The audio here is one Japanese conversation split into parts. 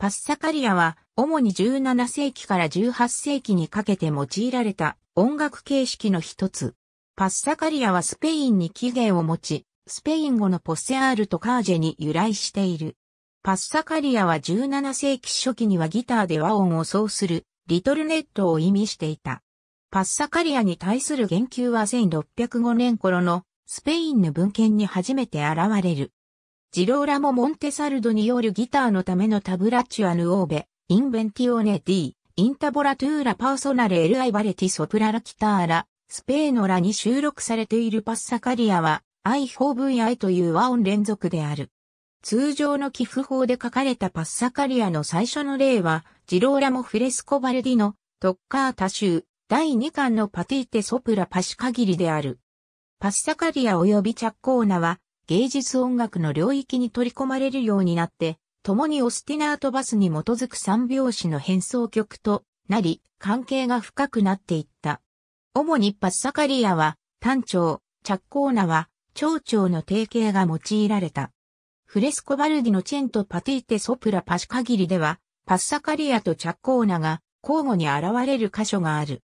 パッサカリアは、主に17世紀から18世紀にかけて用いられた音楽形式の一つ。パッサカリアはスペインに起源を持ち、スペイン語のポッセアールとカージェに由来している。パッサカリアは17世紀初期にはギターで和音を奏するリトルネットを意味していた。パッサカリアに対する言及は1605年頃のスペインの文献に初めて現れる。ジローラモ・モンテサルドによるギターのためのタブラチュア・ヌオーベ、インベンティオネ・ディ、インタボラトゥーラ・パーソナレ・エル・アイバレティ・ソプララ・キターラ、スペーノラに収録されているパッサカリアは、ブ4アイという和音連続である。通常の寄付法で書かれたパッサカリアの最初の例は、ジローラモ・フレスコ・バルディの、トッカータ州、第2巻のパティテ・ソプラ・パシカギリである。パッサカリア及びチャッコーナは、芸術音楽の領域に取り込まれるようになって、共にオスティナートバスに基づく三拍子の変奏曲となり、関係が深くなっていった。主にパッサカリアは、単調、チャッコーナは、蝶々の定型が用いられた。フレスコバルディのチェンとパティーテソプラパシカギリでは、パッサカリアとチャッコーナが交互に現れる箇所がある。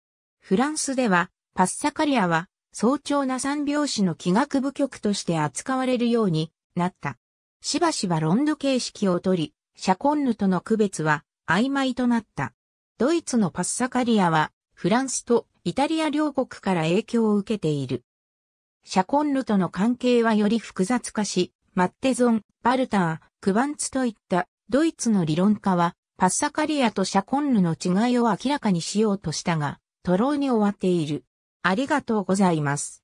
フランスでは、パッサカリアは早朝な三拍子の気学部局として扱われるようになった。しばしばロンド形式をとり、シャコンヌとの区別は曖昧となった。ドイツのパッサカリアは、フランスとイタリア両国から影響を受けている。シャコンヌとの関係はより複雑化し、マッテゾン、バルター、クバンツといったドイツの理論家は、パッサカリアとシャコンヌの違いを明らかにしようとしたが、徒労に終わっている。ありがとうございます。